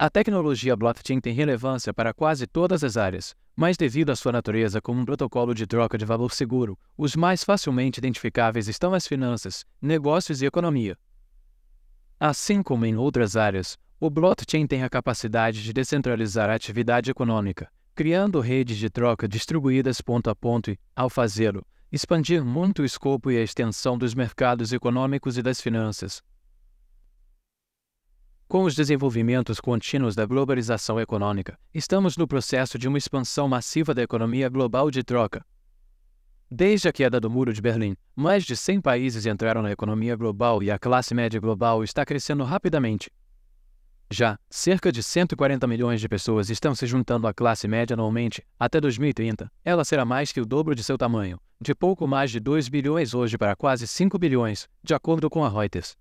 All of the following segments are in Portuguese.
A tecnologia blockchain tem relevância para quase todas as áreas, mas devido à sua natureza como um protocolo de troca de valor seguro, os mais facilmente identificáveis estão as finanças, negócios e economia. Assim como em outras áreas, o blockchain tem a capacidade de descentralizar a atividade econômica, criando redes de troca distribuídas ponto a ponto e, ao fazê-lo, expandir muito o escopo e a extensão dos mercados econômicos e das finanças, com os desenvolvimentos contínuos da globalização econômica, estamos no processo de uma expansão massiva da economia global de troca. Desde a queda do Muro de Berlim, mais de 100 países entraram na economia global e a classe média global está crescendo rapidamente. Já, cerca de 140 milhões de pessoas estão se juntando à classe média anualmente. Até 2030, ela será mais que o dobro de seu tamanho, de pouco mais de 2 bilhões hoje para quase 5 bilhões, de acordo com a Reuters.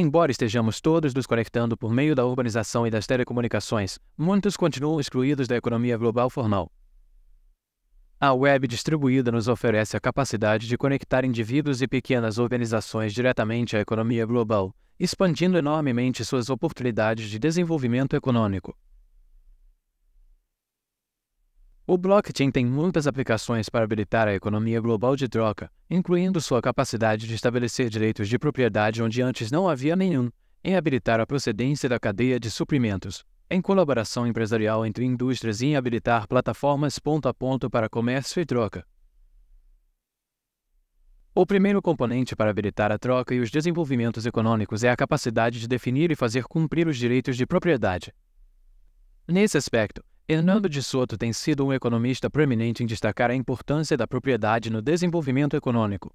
Embora estejamos todos nos conectando por meio da urbanização e das telecomunicações, muitos continuam excluídos da economia global formal. A web distribuída nos oferece a capacidade de conectar indivíduos e pequenas organizações diretamente à economia global, expandindo enormemente suas oportunidades de desenvolvimento econômico. O blockchain tem muitas aplicações para habilitar a economia global de troca, incluindo sua capacidade de estabelecer direitos de propriedade onde antes não havia nenhum, em habilitar a procedência da cadeia de suprimentos, em colaboração empresarial entre indústrias e em habilitar plataformas ponto a ponto para comércio e troca. O primeiro componente para habilitar a troca e os desenvolvimentos econômicos é a capacidade de definir e fazer cumprir os direitos de propriedade. Nesse aspecto, Hernando de Soto tem sido um economista proeminente em destacar a importância da propriedade no desenvolvimento econômico.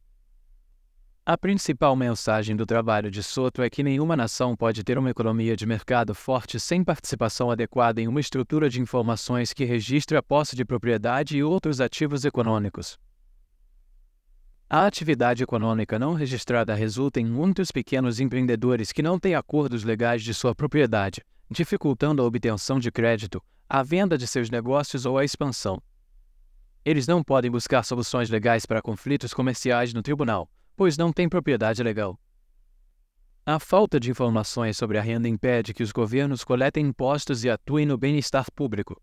A principal mensagem do trabalho de Soto é que nenhuma nação pode ter uma economia de mercado forte sem participação adequada em uma estrutura de informações que registre a posse de propriedade e outros ativos econômicos. A atividade econômica não registrada resulta em muitos pequenos empreendedores que não têm acordos legais de sua propriedade, dificultando a obtenção de crédito, a venda de seus negócios ou a expansão. Eles não podem buscar soluções legais para conflitos comerciais no tribunal, pois não têm propriedade legal. A falta de informações sobre a renda impede que os governos coletem impostos e atuem no bem-estar público.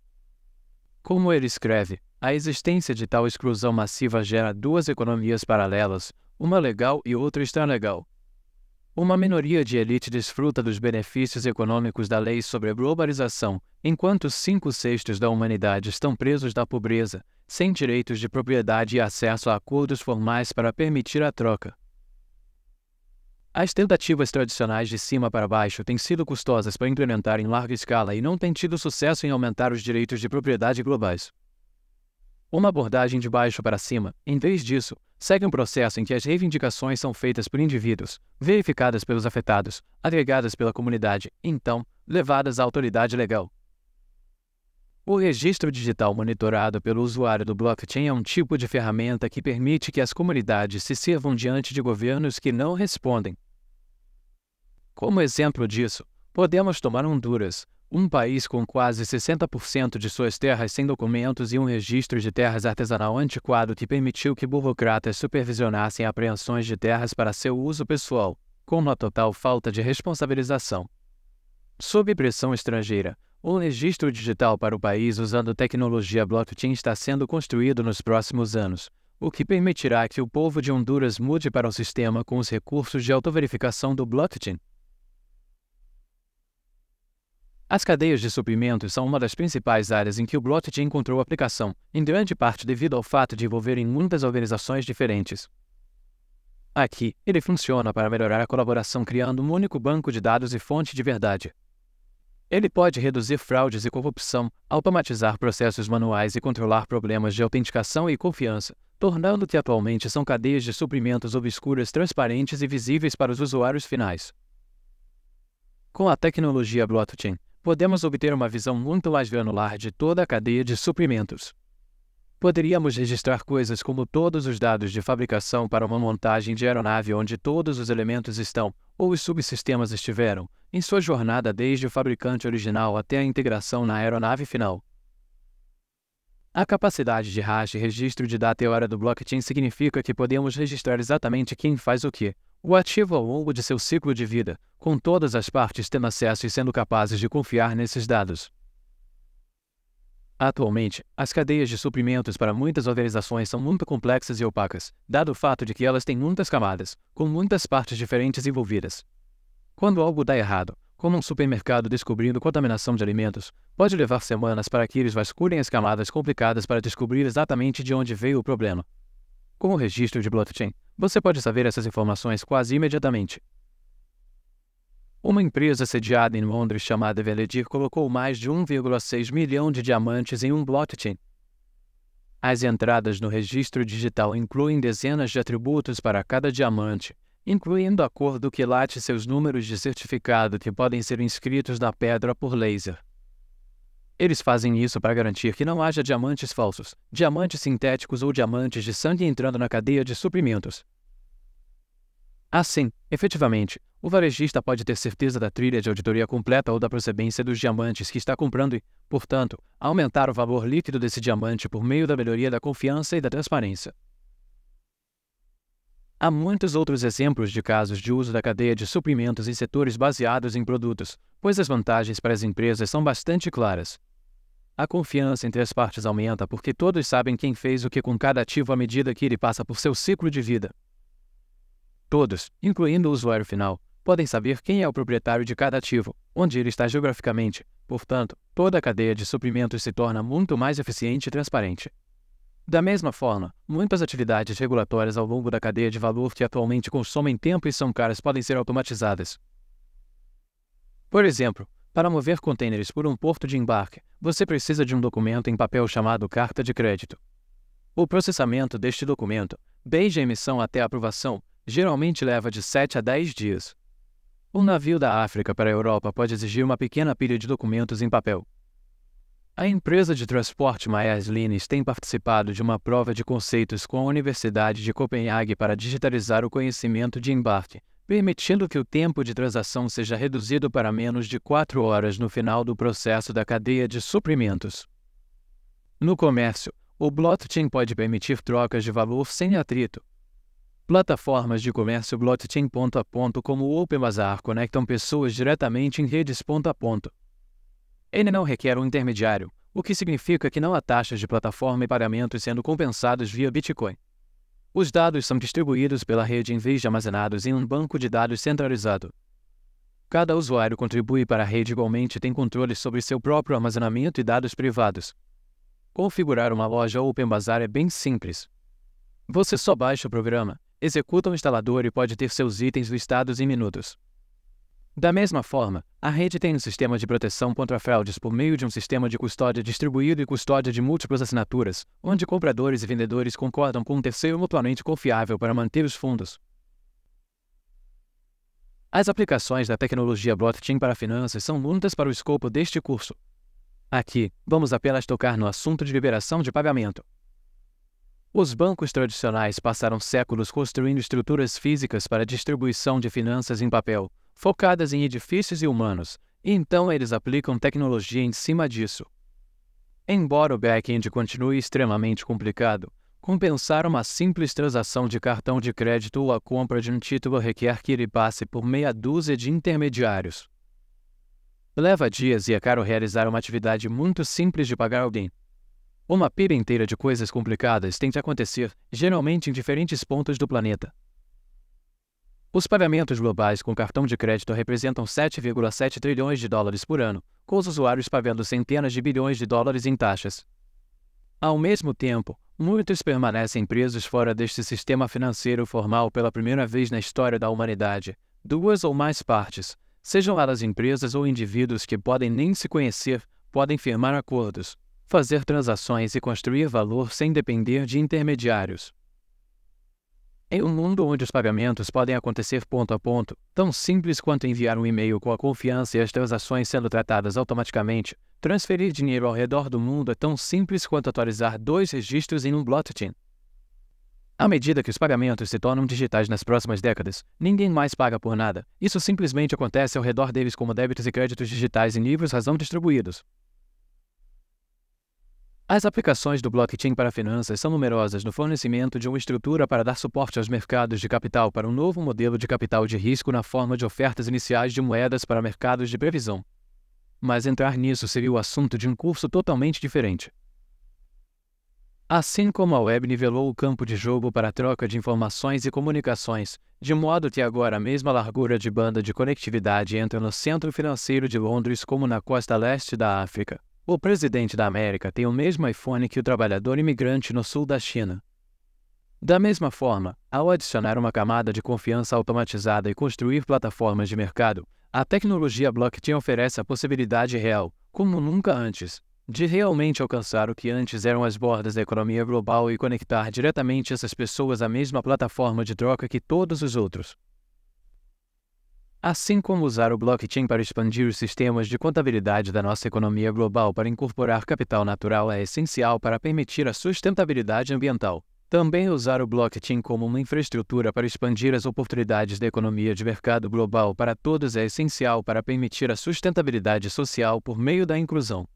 Como ele escreve, a existência de tal exclusão massiva gera duas economias paralelas, uma legal e outra extralegal. Uma minoria de elite desfruta dos benefícios econômicos da lei sobre a globalização, enquanto cinco sextos da humanidade estão presos da pobreza, sem direitos de propriedade e acesso a acordos formais para permitir a troca. As tentativas tradicionais de cima para baixo têm sido custosas para implementar em larga escala e não têm tido sucesso em aumentar os direitos de propriedade globais. Uma abordagem de baixo para cima, em vez disso, segue um processo em que as reivindicações são feitas por indivíduos, verificadas pelos afetados, agregadas pela comunidade, e então levadas à autoridade legal. O registro digital monitorado pelo usuário do blockchain é um tipo de ferramenta que permite que as comunidades se sirvam diante de governos que não respondem. Como exemplo disso, podemos tomar Honduras, um país com quase 60% de suas terras sem documentos e um registro de terras artesanal antiquado que permitiu que burocratas supervisionassem apreensões de terras para seu uso pessoal, com uma total falta de responsabilização. Sob pressão estrangeira, um registro digital para o país usando tecnologia blockchain está sendo construído nos próximos anos, o que permitirá que o povo de Honduras mude para um sistema com os recursos de autoverificação do blockchain as cadeias de suprimentos são uma das principais áreas em que o blockchain encontrou aplicação, em grande parte devido ao fato de envolverem muitas organizações diferentes. Aqui, ele funciona para melhorar a colaboração criando um único banco de dados e fonte de verdade. Ele pode reduzir fraudes e corrupção, automatizar processos manuais e controlar problemas de autenticação e confiança, tornando o que atualmente são cadeias de suprimentos obscuras transparentes e visíveis para os usuários finais. Com a tecnologia blockchain, podemos obter uma visão muito mais granular de toda a cadeia de suprimentos. Poderíamos registrar coisas como todos os dados de fabricação para uma montagem de aeronave onde todos os elementos estão ou os subsistemas estiveram, em sua jornada desde o fabricante original até a integração na aeronave final. A capacidade de hash e registro de data e hora do blockchain significa que podemos registrar exatamente quem faz o que, o ativo ao longo de seu ciclo de vida, com todas as partes tendo acesso e sendo capazes de confiar nesses dados. Atualmente, as cadeias de suprimentos para muitas organizações são muito complexas e opacas, dado o fato de que elas têm muitas camadas, com muitas partes diferentes envolvidas. Quando algo dá errado, como um supermercado descobrindo contaminação de alimentos, pode levar semanas para que eles vasculhem as camadas complicadas para descobrir exatamente de onde veio o problema. Com o registro de blockchain, você pode saber essas informações quase imediatamente. Uma empresa sediada em Londres chamada Veledir colocou mais de 1,6 milhão de diamantes em um blockchain. As entradas no registro digital incluem dezenas de atributos para cada diamante, incluindo a cor do que late seus números de certificado que podem ser inscritos na pedra por laser. Eles fazem isso para garantir que não haja diamantes falsos, diamantes sintéticos ou diamantes de sangue entrando na cadeia de suprimentos. Assim, efetivamente, o varejista pode ter certeza da trilha de auditoria completa ou da procedência dos diamantes que está comprando e, portanto, aumentar o valor líquido desse diamante por meio da melhoria da confiança e da transparência. Há muitos outros exemplos de casos de uso da cadeia de suprimentos em setores baseados em produtos, pois as vantagens para as empresas são bastante claras. A confiança entre as partes aumenta porque todos sabem quem fez o que com cada ativo à medida que ele passa por seu ciclo de vida. Todos, incluindo o usuário final, podem saber quem é o proprietário de cada ativo, onde ele está geograficamente, portanto, toda a cadeia de suprimentos se torna muito mais eficiente e transparente. Da mesma forma, muitas atividades regulatórias ao longo da cadeia de valor que atualmente consomem tempo e são caras podem ser automatizadas. Por exemplo, para mover contêineres por um porto de embarque, você precisa de um documento em papel chamado carta de crédito. O processamento deste documento, desde a emissão até a aprovação, geralmente leva de 7 a 10 dias. Um navio da África para a Europa pode exigir uma pequena pilha de documentos em papel. A empresa de transporte Maersk Lines tem participado de uma prova de conceitos com a Universidade de Copenhague para digitalizar o conhecimento de embarque, permitindo que o tempo de transação seja reduzido para menos de 4 horas no final do processo da cadeia de suprimentos. No comércio, o blockchain pode permitir trocas de valor sem atrito. Plataformas de comércio blockchain ponto a ponto como o OpenBazaar conectam pessoas diretamente em redes ponto a ponto. Ele não requer um intermediário, o que significa que não há taxas de plataforma e pagamentos sendo compensados via Bitcoin. Os dados são distribuídos pela rede em vez de armazenados em um banco de dados centralizado. Cada usuário contribui para a rede igualmente e tem controle sobre seu próprio armazenamento e dados privados. Configurar uma loja OpenBazaar é bem simples. Você só baixa o programa, executa o instalador e pode ter seus itens listados em minutos. Da mesma forma, a rede tem um sistema de proteção contra fraudes por meio de um sistema de custódia distribuído e custódia de múltiplas assinaturas, onde compradores e vendedores concordam com um terceiro mutuamente confiável para manter os fundos. As aplicações da tecnologia blockchain para finanças são muitas para o escopo deste curso. Aqui, vamos apenas tocar no assunto de liberação de pagamento. Os bancos tradicionais passaram séculos construindo estruturas físicas para distribuição de finanças em papel, focadas em edifícios e humanos, e então eles aplicam tecnologia em cima disso. Embora o back-end continue extremamente complicado, compensar uma simples transação de cartão de crédito ou a compra de um título requer que ele passe por meia dúzia de intermediários. Leva dias e é caro realizar uma atividade muito simples de pagar alguém. Uma pira inteira de coisas complicadas tem de acontecer, geralmente em diferentes pontos do planeta. Os pagamentos globais com cartão de crédito representam 7,7 trilhões de dólares por ano, com os usuários pagando centenas de bilhões de dólares em taxas. Ao mesmo tempo, muitos permanecem presos fora deste sistema financeiro formal pela primeira vez na história da humanidade, duas ou mais partes, sejam elas empresas ou indivíduos que podem nem se conhecer, podem firmar acordos, fazer transações e construir valor sem depender de intermediários. Em um mundo onde os pagamentos podem acontecer ponto a ponto, tão simples quanto enviar um e-mail com a confiança e as transações sendo tratadas automaticamente, transferir dinheiro ao redor do mundo é tão simples quanto atualizar dois registros em um blockchain. À medida que os pagamentos se tornam digitais nas próximas décadas, ninguém mais paga por nada. Isso simplesmente acontece ao redor deles como débitos e créditos digitais em livros razão distribuídos. As aplicações do blockchain para finanças são numerosas no fornecimento de uma estrutura para dar suporte aos mercados de capital para um novo modelo de capital de risco na forma de ofertas iniciais de moedas para mercados de previsão. Mas entrar nisso seria o assunto de um curso totalmente diferente. Assim como a web nivelou o campo de jogo para a troca de informações e comunicações, de modo que agora a mesma largura de banda de conectividade entra no centro financeiro de Londres como na costa leste da África. O presidente da América tem o mesmo iPhone que o trabalhador imigrante no sul da China. Da mesma forma, ao adicionar uma camada de confiança automatizada e construir plataformas de mercado, a tecnologia blockchain oferece a possibilidade real, como nunca antes, de realmente alcançar o que antes eram as bordas da economia global e conectar diretamente essas pessoas à mesma plataforma de troca que todos os outros assim como usar o blockchain para expandir os sistemas de contabilidade da nossa economia global para incorporar capital natural é essencial para permitir a sustentabilidade ambiental. Também usar o blockchain como uma infraestrutura para expandir as oportunidades da economia de mercado global para todos é essencial para permitir a sustentabilidade social por meio da inclusão.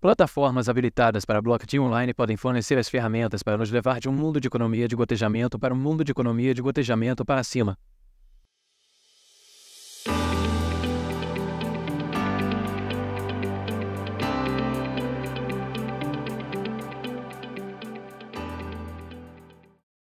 Plataformas habilitadas para blockchain online podem fornecer as ferramentas para nos levar de um mundo de economia de gotejamento para um mundo de economia de gotejamento para cima,